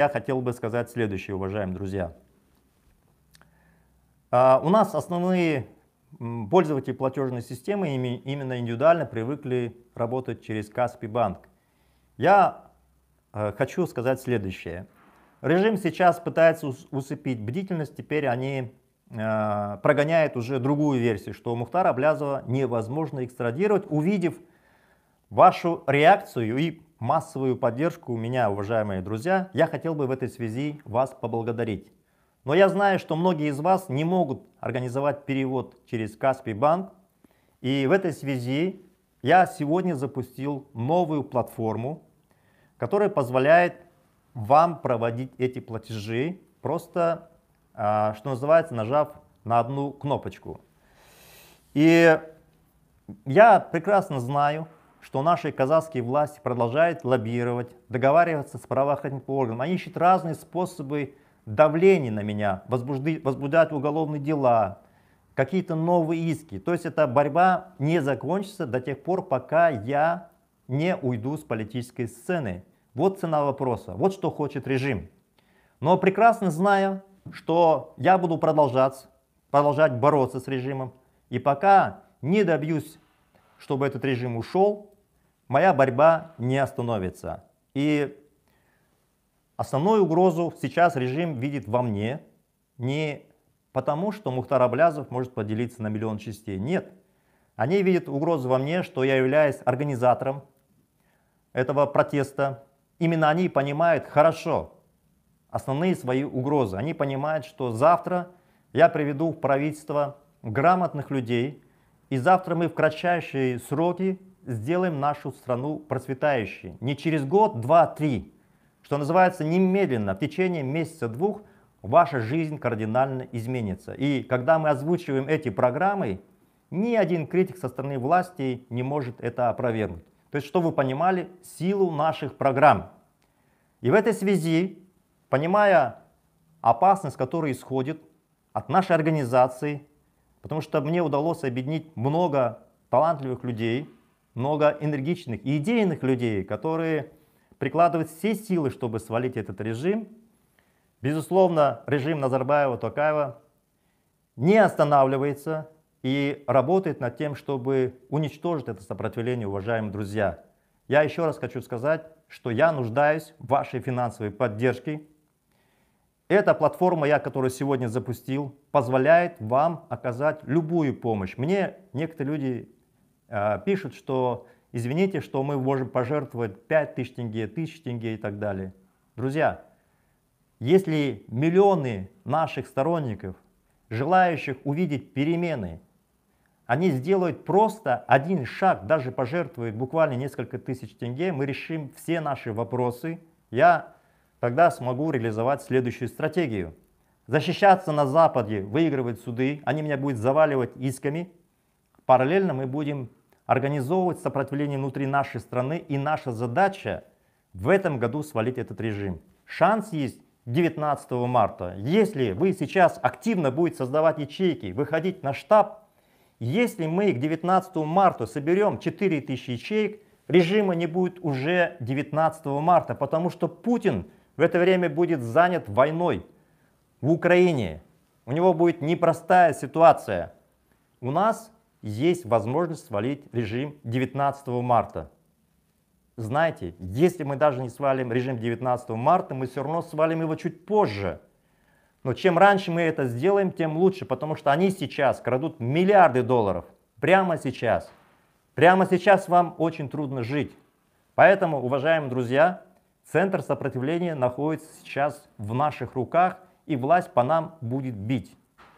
Я хотел бы сказать следующее, уважаемые друзья. А, у нас основные пользователи платежной системы именно индивидуально привыкли работать через Каспи Банк. Я э, хочу сказать следующее. Режим сейчас пытается усыпить бдительность, теперь они э, прогоняют уже другую версию, что Мухтара Блязова невозможно экстрадировать, увидев вашу реакцию и массовую поддержку у меня, уважаемые друзья, я хотел бы в этой связи вас поблагодарить. Но я знаю, что многие из вас не могут организовать перевод через Каспий банк. И в этой связи я сегодня запустил новую платформу, которая позволяет вам проводить эти платежи, просто, а, что называется, нажав на одну кнопочку. И я прекрасно знаю, что наши казахские власти продолжают лоббировать, договариваться с правоохранительными органами. Они ищут разные способы давления на меня, возбуждают уголовные дела, какие-то новые иски. То есть эта борьба не закончится до тех пор, пока я не уйду с политической сцены. Вот цена вопроса, вот что хочет режим. Но прекрасно знаю, что я буду продолжаться, продолжать бороться с режимом. И пока не добьюсь, чтобы этот режим ушел, моя борьба не остановится. И основную угрозу сейчас режим видит во мне, не потому, что Мухтар Аблязов может поделиться на миллион частей. Нет. Они видят угрозу во мне, что я являюсь организатором этого протеста. Именно они понимают хорошо основные свои угрозы. Они понимают, что завтра я приведу в правительство грамотных людей, и завтра мы в кратчайшие сроки сделаем нашу страну процветающей. Не через год, два, три. Что называется, немедленно, в течение месяца-двух ваша жизнь кардинально изменится. И когда мы озвучиваем эти программы, ни один критик со стороны власти не может это опровергнуть. То есть, что вы понимали, силу наших программ. И в этой связи, понимая опасность, которая исходит от нашей организации, потому что мне удалось объединить много талантливых людей, много энергичных и идейных людей, которые прикладывают все силы, чтобы свалить этот режим. Безусловно, режим Назарбаева, Токаева не останавливается и работает над тем, чтобы уничтожить это сопротивление, уважаемые друзья. Я еще раз хочу сказать, что я нуждаюсь в вашей финансовой поддержке. Эта платформа, я которую сегодня запустил, позволяет вам оказать любую помощь. Мне некоторые люди Э, пишут, что извините, что мы можем пожертвовать 5 тысяч тенге, тысяч тенге и так далее. Друзья, если миллионы наших сторонников, желающих увидеть перемены, они сделают просто один шаг, даже пожертвуют буквально несколько тысяч тенге, мы решим все наши вопросы, я тогда смогу реализовать следующую стратегию. Защищаться на Западе, выигрывать суды, они меня будут заваливать исками, Параллельно мы будем организовывать сопротивление внутри нашей страны, и наша задача в этом году свалить этот режим. Шанс есть 19 марта. Если вы сейчас активно будете создавать ячейки, выходить на штаб, если мы к 19 марта соберем 4000 ячеек, режима не будет уже 19 марта, потому что Путин в это время будет занят войной в Украине. У него будет непростая ситуация. У нас есть возможность свалить режим 19 марта. Знаете, если мы даже не свалим режим 19 марта, мы все равно свалим его чуть позже. Но чем раньше мы это сделаем, тем лучше, потому что они сейчас крадут миллиарды долларов. Прямо сейчас. Прямо сейчас вам очень трудно жить. Поэтому, уважаемые друзья, центр сопротивления находится сейчас в наших руках, и власть по нам будет бить.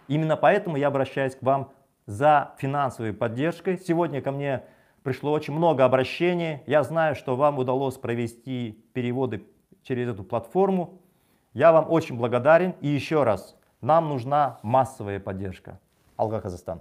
Именно поэтому я обращаюсь к вам за финансовой поддержкой. Сегодня ко мне пришло очень много обращений. Я знаю, что вам удалось провести переводы через эту платформу. Я вам очень благодарен. И еще раз, нам нужна массовая поддержка. Алга Казахстан.